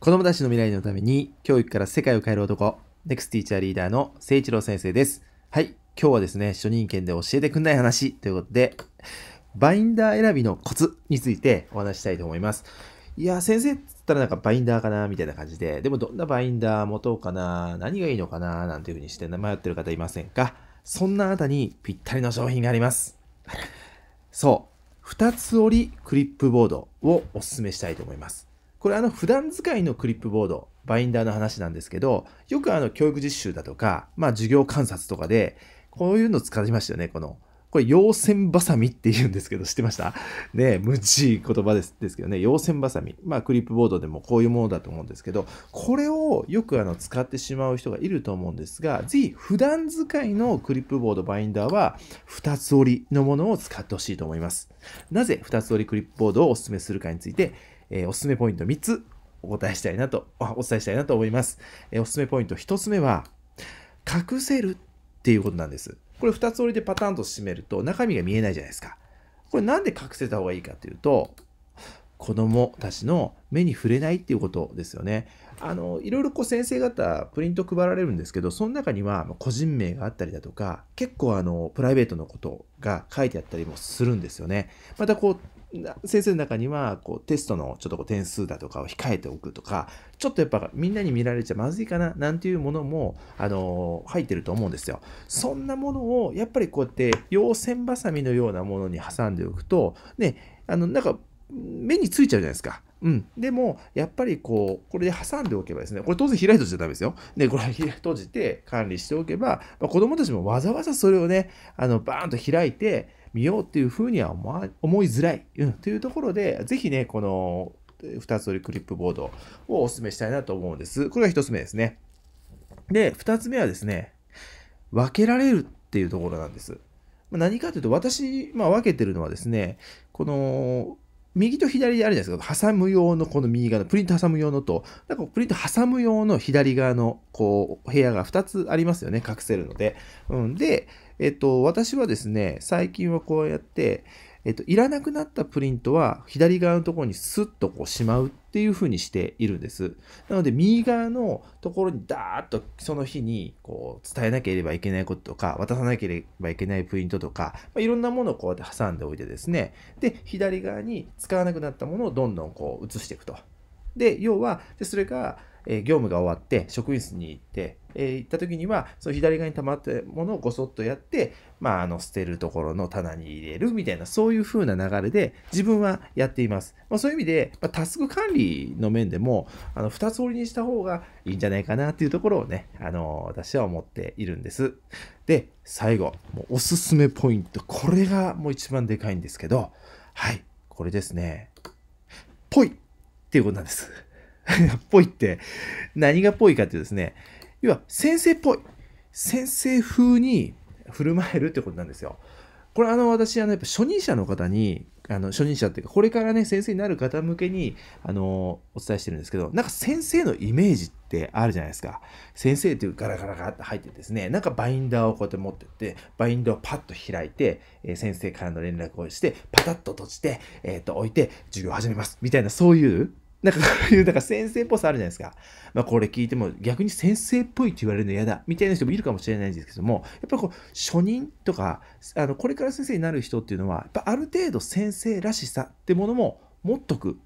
子供たちの未来のために教育から世界を変える男、ネクスティーチャーリーダーの聖一郎先生です。はい、今日はですね、初任権で教えてくんない話ということで、バインダー選びのコツについてお話したいと思います。いや、先生っつったらなんかバインダーかなみたいな感じで、でもどんなバインダー持とうかな何がいいのかななんていうふうにして迷ってる方いませんかそんなあなたにぴったりの商品があります。そう、2つ折りクリップボードをお勧めしたいと思います。これあの普段使いのクリップボード、バインダーの話なんですけど、よくあの教育実習だとか、まあ授業観察とかで、こういうの使いましたよね、この。これ、陽線バサミって言うんですけど、知ってましたねえ、無知い言葉ですですけどね、陽線バサミ。まあ、クリップボードでもこういうものだと思うんですけど、これをよくあの使ってしまう人がいると思うんですが、ぜひ、普段使いのクリップボード、バインダーは、二つ折りのものを使ってほしいと思います。なぜ、二つ折りクリップボードをお勧めするかについて、えー、おすすめポイント3つお答えしたいなと、お伝えしたいなと思います。えー、おすすめポイント1つ目は、隠せるっていうことなんです。これ2つ折りでパターンと締めると中身が見えないじゃないですか。これなんで隠せた方がいいかっていうと、子供たちの目に触れないっていうことですよね。あの、いろいろこう先生方、プリント配られるんですけど、その中には個人名があったりだとか、結構あの、プライベートのことが書いてあったりもするんですよね。またこう、先生の中にはこうテストのちょっとこう点数だとかを控えておくとかちょっとやっぱみんなに見られちゃまずいかななんていうものも、あの入ってると思うんですよ。そんなものをやっぱりこうやって用線ばさみのようなものに挟んでおくとねあのなんか目についちゃうじゃないですか。うん、でもやっぱりこうこれで挟んでおけばですねこれ当然開いとじゃダメですよでこれ閉じて管理しておけば、まあ、子供たちもわざわざそれをねあのバーンと開いてみようっていうふうには思思いづらい、うん、というところで是非ねこの2つ折りクリップボードをお勧めしたいなと思うんですこれが1つ目ですねで2つ目はですね分けられるっていうところなんです何かというと私、まあ、分けてるのはですねこの右と左であるじゃないですか、挟む用のこの右側の、プリント挟む用のと、なんかプリント挟む用の左側の、こう、部屋が2つありますよね、隠せるので。うん、で、えっと、私はですね、最近はこうやって、えっと、いらなくなったプリントは左側のところにスッとこうしまうっていうふうにしているんです。なので右側のところにダーッとその日にこう伝えなければいけないこととか渡さなければいけないプリントとか、まあ、いろんなものをこうやって挟んでおいてですねで左側に使わなくなったものをどんどんこう移していくと。で要はでそれがえ業務が終わって職員室に行って、え行った時にはその左側に溜まったものをごそっとやって、まあ、あの捨てるところの棚に入れるみたいなそういう風な流れで自分はやっています、まあ、そういう意味で、まあ、タスク管理の面でもあの2つ折りにした方がいいんじゃないかなっていうところをね、あの私は思っているんですで最後もうおすすめポイントこれがもう一番でかいんですけどはいこれですねぽいっていうことなんです ぽいって、何がぽいかっていうですね、要は先生っぽい。先生風に振る舞えるってことなんですよ。これあの私あのやっぱ初任者の方にあの初任者っていうかこれからね先生になる方向けにあのお伝えしてるんですけどなんか先生のイメージってあるじゃないですか先生っていうガラガラガラって入ってですねなんかバインダーをこうやって持ってってバインダーをパッと開いて、え先生からの連絡をしてパタッと閉じて、えー、と置いて授業始めますみたいなそういうなんかそういう、なんか先生っぽさあるじゃないですか。まあこれ聞いても逆に先生っぽいって言われるの嫌だみたいな人もいるかもしれないんですけども、やっぱりこう、初任とか、あの、これから先生になる人っていうのは、やっぱある程度先生らしさってものも持っとく、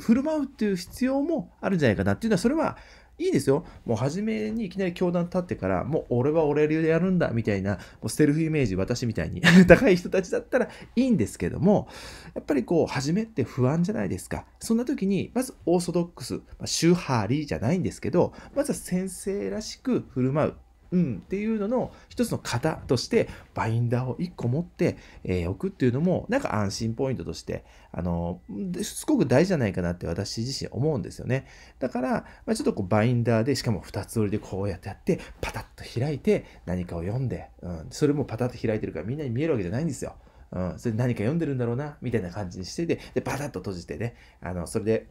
振る舞うっていう必要もあるんじゃないかなっていうのは、それはいいですよ。もう初めにいきなり教団立ってから、もう俺は俺流でやるんだ、みたいな、もうセルフイメージ、私みたいに 高い人たちだったらいいんですけども、やっぱりこう、初めって不安じゃないですか。そんな時に、まずオーソドックス、まあ、宗派あじゃないんですけど、まずは先生らしく振る舞う。うん、っていうのの一つの型としてバインダーを1個持って、えー、置くっていうのもなんか安心ポイントとしてあのすごく大事じゃないかなって私自身思うんですよねだから、まあ、ちょっとこうバインダーでしかも2つ折りでこうやってやってパタッと開いて何かを読んで、うん、それもパタッと開いてるからみんなに見えるわけじゃないんですよ。うん、それ何か読んでるんだろうなみたいな感じにしてででパタッと閉じてねあのそれで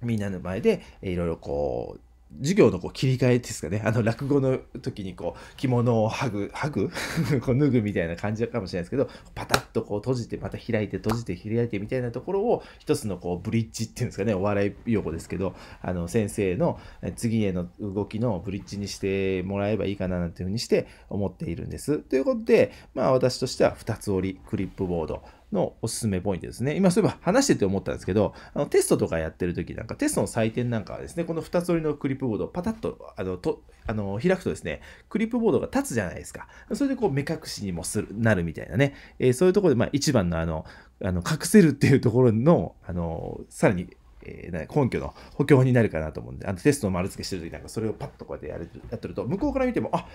みんなの前でいろいろこう授業のこう切り替えですかね、あの落語の時にこう着物をはぐ、はぐ こう脱ぐみたいな感じかもしれないですけど、パタッとこう閉じて、また開いて、閉じて、開いてみたいなところを、一つのこうブリッジっていうんですかね、お笑い用語ですけど、あの先生の次への動きのブリッジにしてもらえばいいかななんていうふうにして思っているんです。ということで、まあ私としては2つ折り、クリップボード、のおすすめポイントですね。今そういえば話してて思ったんですけど、あのテストとかやってる時なんか、テストの採点なんかはですね、この2つ折りのクリップボードをパタッとあのとあの開くとですね、クリップボードが立つじゃないですか。それでこう目隠しにもするなるみたいなね、えー、そういうところで、まあ、一番のあのあの隠せるっていうところのあのさらにえー、根拠の補強になるかなと思うんで、あのテストの丸付けしてるときなんかそれをパッとこうやってやれやってると、向こうから見ても、あ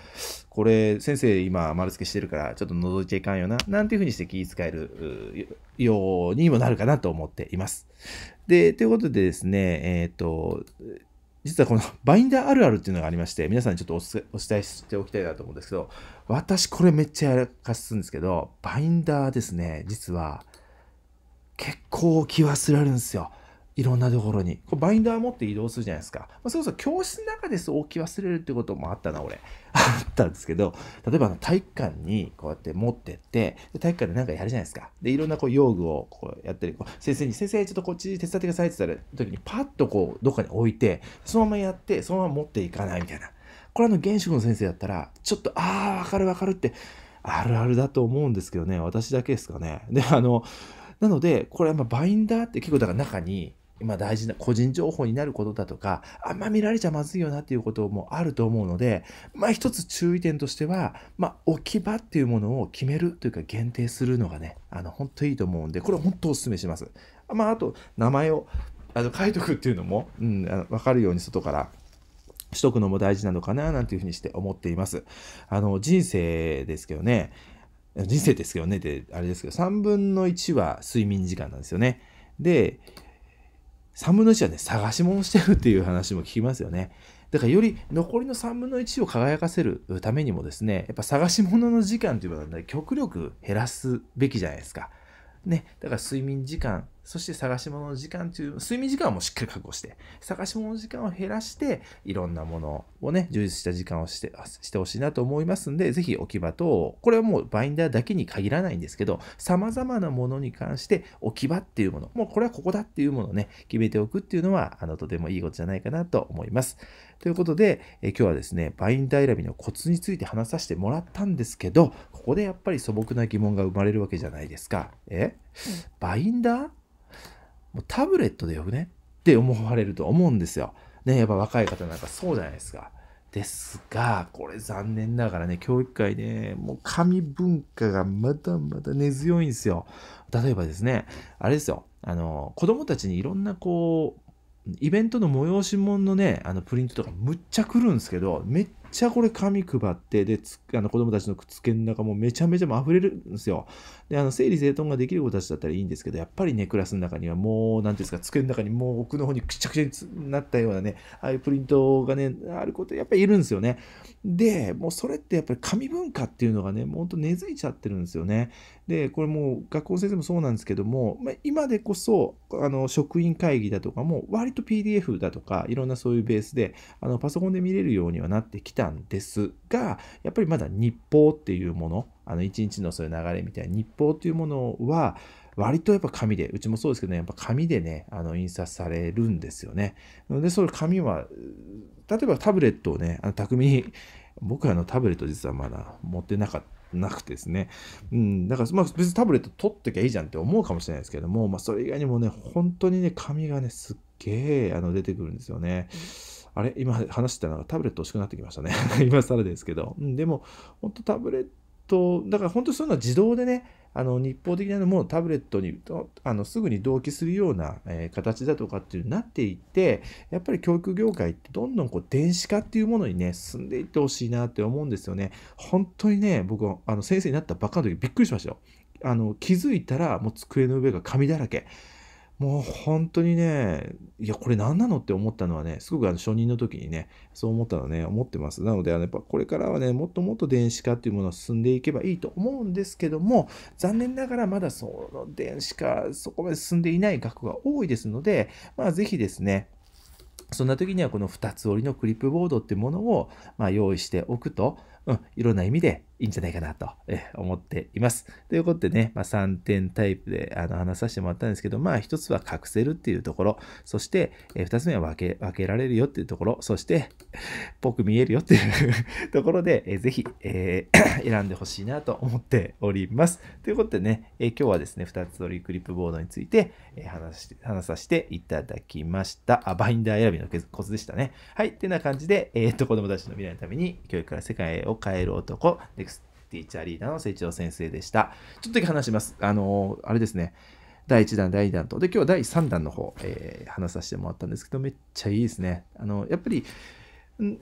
これ先生今丸付けしてるからちょっと覗いちゃいかんよな、なんていうふうにして気遣えるようにもなるかなと思っています。で、ということでですね、えっ、ー、と、実はこのバインダーあるあるっていうのがありまして、皆さんにちょっとお伝えしておきたいなと思うんですけど、私これめっちゃやらかすんですけど、バインダーですね、実は結構気忘れれるんですよ。いろんなところに。こバインダー持って移動するじゃないですか。まあ、それこそ教室の中です置き忘れるってこともあったな、俺。あったんですけど、例えば体育館にこうやって持ってって、体育館で何かやるじゃないですか。で、いろんなこう用具をこうやったり、先生に、先生ちょっとこっち手伝ってくださいって言ったら、時にパッとこう、どっかに置いて、そのままやって、そのまま持っていかないみたいな。これあの、原職の先生だったら、ちょっと、ああ、わかるわかるって、あるあるだと思うんですけどね、私だけですかね。で、あの、なので、これ、バインダーって結構だから中に大事な個人情報になることだとか、あんま見られちゃまずいよなっていうこともあると思うので、まあ一つ注意点としては、まあ置き場っていうものを決めるというか限定するのがね、あの本当いいと思うんで、これ本当お勧めします。まああと名前をあの書いとくっていうのも、うん、分かるように外からしとくのも大事なのかななんていうふうにして思っています。あの人生ですけどね、人生ですけどねってあれですけど、3分の1は睡眠時間なんですよね。で、3分の1はね、探し物してるっていう話も聞きますよね。だからより残りの3分の1を輝かせるためにもですね、やっぱ探し物の時間っていうのは、ね、極力減らすべきじゃないですか。ね、だから睡眠時間、そして探し物の時間という、睡眠時間はもうしっかり確保して、探し物の時間を減らして、いろんなものをね、充実した時間をして、してほしいなと思いますんで、ぜひ置き場と、これはもうバインダーだけに限らないんですけど、様々なものに関して置き場っていうもの、もうこれはここだっていうものをね、決めておくっていうのは、あの、とてもいいことじゃないかなと思います。ということで、え今日はですね、バインダー選びのコツについて話させてもらったんですけど、ここでやっぱり素朴な疑問が生まれるわけじゃないですか。え、バインダーもうタブレットでよくねって思われると思うんですよ。ね、やっぱ若い方なんかそうじゃないですか。ですが、これ残念ながらね、教育界ね、もう紙文化がまだまだ根強いんですよ。例えばですね、あれですよ、あの、子供たちにいろんなこう、イベントの催し物のね、あのプリントとかむっちゃくるんですけど、めっちゃこれ紙配って、で、あの子供たちのくっつけの中もめちゃめちゃ溢れるんですよ。で、あの、整理整頓ができる子たちだったらいいんですけど、やっぱりね、クラスの中にはもう、なんていうんですか、机の中にもう奥の方にくちゃくちゃになったようなね、ああいうプリントがね、あることやっぱりいるんですよね。で、もうそれってやっぱり紙文化っていうのがね、もうほんと根付いちゃってるんですよね。でこれも学校の先生もそうなんですけども、まあ、今でこそあの職員会議だとかも割と PDF だとかいろんなそういうベースであのパソコンで見れるようにはなってきたんですがやっぱりまだ日報っていうものあの一日のそういう流れみたいな日報っていうものは割とやっぱ紙で、うちもそうですけどね、やっぱ紙でね、あの印刷されるんですよね。で、それ紙は、例えばタブレットをね、あの巧みに僕はあのタブレット実はまだ持ってなかなくてですね。うん、だからまあ別にタブレット取っときゃいいじゃんって思うかもしれないですけども、まあそれ以外にもね、本当にね、紙がね、すっげえあの出てくるんですよね。あれ今話してたのがタブレット欲しくなってきましたね。今更ですけど。うん、でも、本当タブレッと、だから本当そういうのは自動でね、あの日報的なものをタブレットにあのすぐに同期するような、えー、形だとかっていうになっていってやっぱり教育業界ってどんどんこう電子化っていうものにね進んでいってほしいなって思うんですよね本当にね僕はあの先生になったばっかの時びっくりしましたよあの気づいたらもう机の上が紙だらけもう本当にね、いや、これ何なのって思ったのはね、すごくあの初任の時にね、そう思ったのね、思ってます。なので、あのやっぱこれからはね、もっともっと電子化っていうものを進んでいけばいいと思うんですけども、残念ながらまだその電子化、そこまで進んでいない額が多いですので、まあぜひですね、そんな時にはこの2つ折りのクリップボードってものをま用意しておくと、うん、いろんな意味でいいんじゃないかなと思っています。ということでね、まあ、3点タイプであの話させてもらったんですけど、まあ1つは隠せるっていうところ、そして2つ目は分け分けられるよっていうところ、そしてぽく見えるよっていう ところで、えー、ぜひ、えー、選んでほしいなと思っております。ということでね、えー、今日はですね、2つ折りクリップボードについて、え話して話させていただきました。あ、バインダー選びのコツでしたね。はい、ってな感じで、えっと子供たちの未来のために教育から世界を変える男、ネクスティーチャーリーダーの成長先生でした。ちょっとだけ話します。あの、あれですね。第1弾、第2弾と。で、今日は第3弾の方、えー、話させてもらったんですけど、めっちゃいいですね。あの、やっぱり、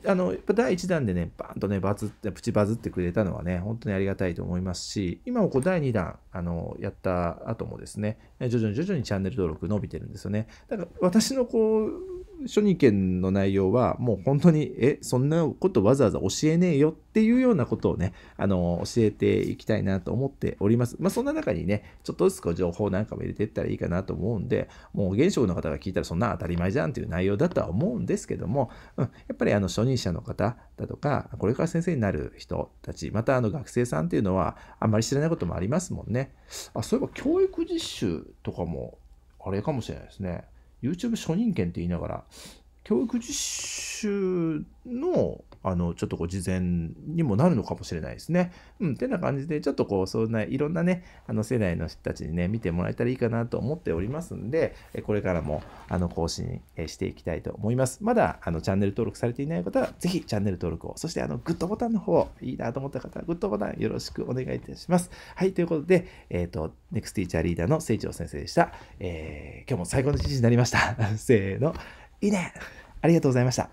あの、やっぱ第1弾でね、バーンとね、バズって、プチバズってくれたのはね、本当にありがたいと思いますし、今もこう第2弾、あの、やった後もですね、徐々に徐々にチャンネル登録伸びてるんですよね。だから私のこう、初任権の内容はもう本当に、え、そんなことわざわざ教えねえよっていうようなことをね、あの、教えていきたいなと思っております。まあ、そんな中にね、ちょっとずつ情報なんかも入れていったらいいかなと思うんで、もう現職の方が聞いたらそんな当たり前じゃんっていう内容だとは思うんですけども、うん、やっぱりあの、初任者の方だとか、これから先生になる人たち、またあの、学生さんっていうのはあんまり知らないこともありますもんね。あ、そういえば教育実習とかも、あれかもしれないですね。YouTube 初任権って言いながら、教育実習のあのちょっとこう事前にもなるのかもしれないですね。うん、てな感じでちょっとこうそんないろんなねあの世代の人たちにね見てもらえたらいいかなと思っておりますんでこれからもあの更新していきたいと思います。まだあのチャンネル登録されていない方はぜひ、チャンネル登録をそしてあのグッドボタンの方いいなと思った方はグッドボタンよろしくお願いいたします。はい、ということで、えっ、ー、と、ネクスティーチャーリーダーの清張先生でした。えー、今日も最高の一日になりました。せーの。いいねありがとうございました。